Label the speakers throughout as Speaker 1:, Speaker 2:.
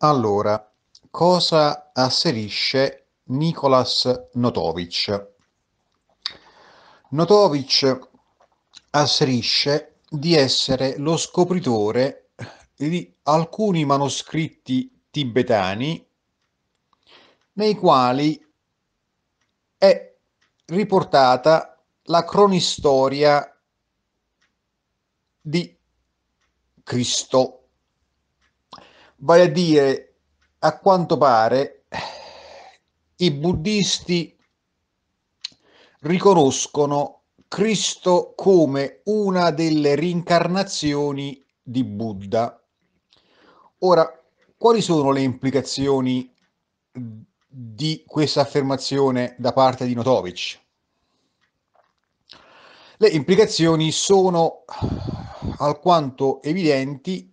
Speaker 1: Allora, cosa asserisce Nicolas Notovic? Notovic asserisce di essere lo scopritore di alcuni manoscritti tibetani nei quali è riportata la cronistoria di Cristo Vale a dire, a quanto pare, i buddisti riconoscono Cristo come una delle rincarnazioni di Buddha. Ora, quali sono le implicazioni di questa affermazione da parte di Notovic? Le implicazioni sono alquanto evidenti,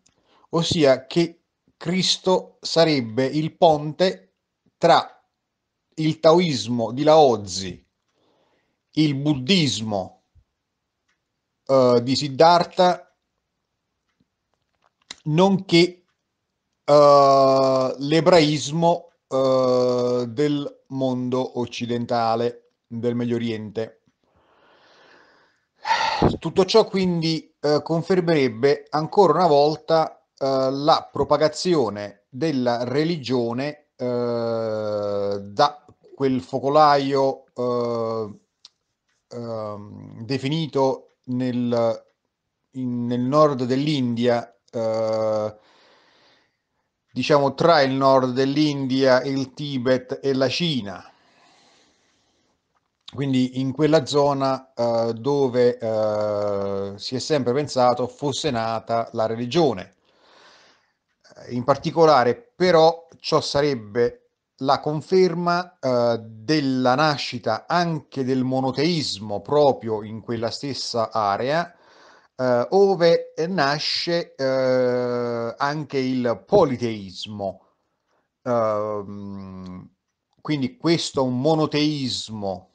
Speaker 1: ossia che Cristo sarebbe il ponte tra il taoismo di Laozi, il buddismo uh, di Siddhartha, nonché uh, l'ebraismo uh, del mondo occidentale, del Medio Oriente. Tutto ciò quindi confermerebbe ancora una volta eh, la propagazione della religione eh, da quel focolaio eh, ehm, definito nel, in, nel nord dell'India, eh, diciamo tra il nord dell'India, il Tibet e la Cina. Quindi in quella zona eh, dove eh, si è sempre pensato fosse nata la religione in particolare però ciò sarebbe la conferma eh, della nascita anche del monoteismo proprio in quella stessa area, eh, dove nasce eh, anche il politeismo. Ehm, quindi questo è un monoteismo,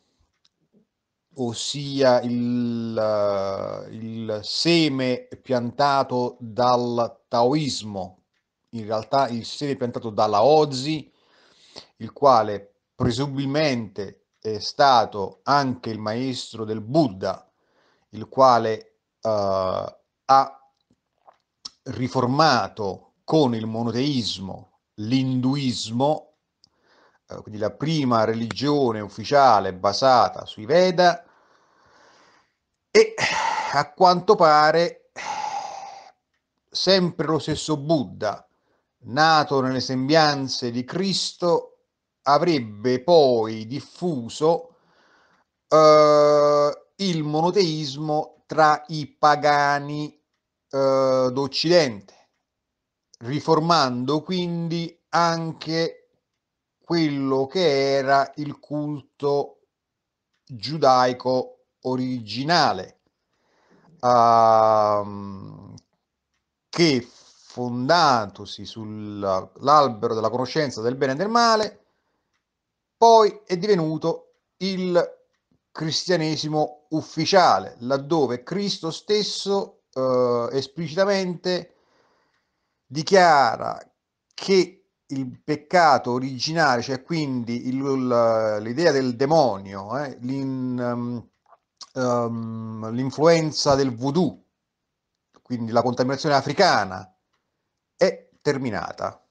Speaker 1: ossia il, il seme piantato dal taoismo, in realtà il sede piantato dalla Ozi, il quale presumibilmente è stato anche il maestro del Buddha, il quale uh, ha riformato con il monoteismo l'induismo, uh, quindi la prima religione ufficiale basata sui Veda, e a quanto pare sempre lo stesso Buddha nato nelle sembianze di Cristo, avrebbe poi diffuso eh, il monoteismo tra i pagani eh, d'Occidente, riformando quindi anche quello che era il culto giudaico originale, ehm, che fondatosi sull'albero della conoscenza del bene e del male, poi è divenuto il cristianesimo ufficiale, laddove Cristo stesso eh, esplicitamente dichiara che il peccato originale, cioè quindi il, l'idea del demonio, eh, l'in, um, l'influenza del voodoo, quindi la contaminazione africana, terminata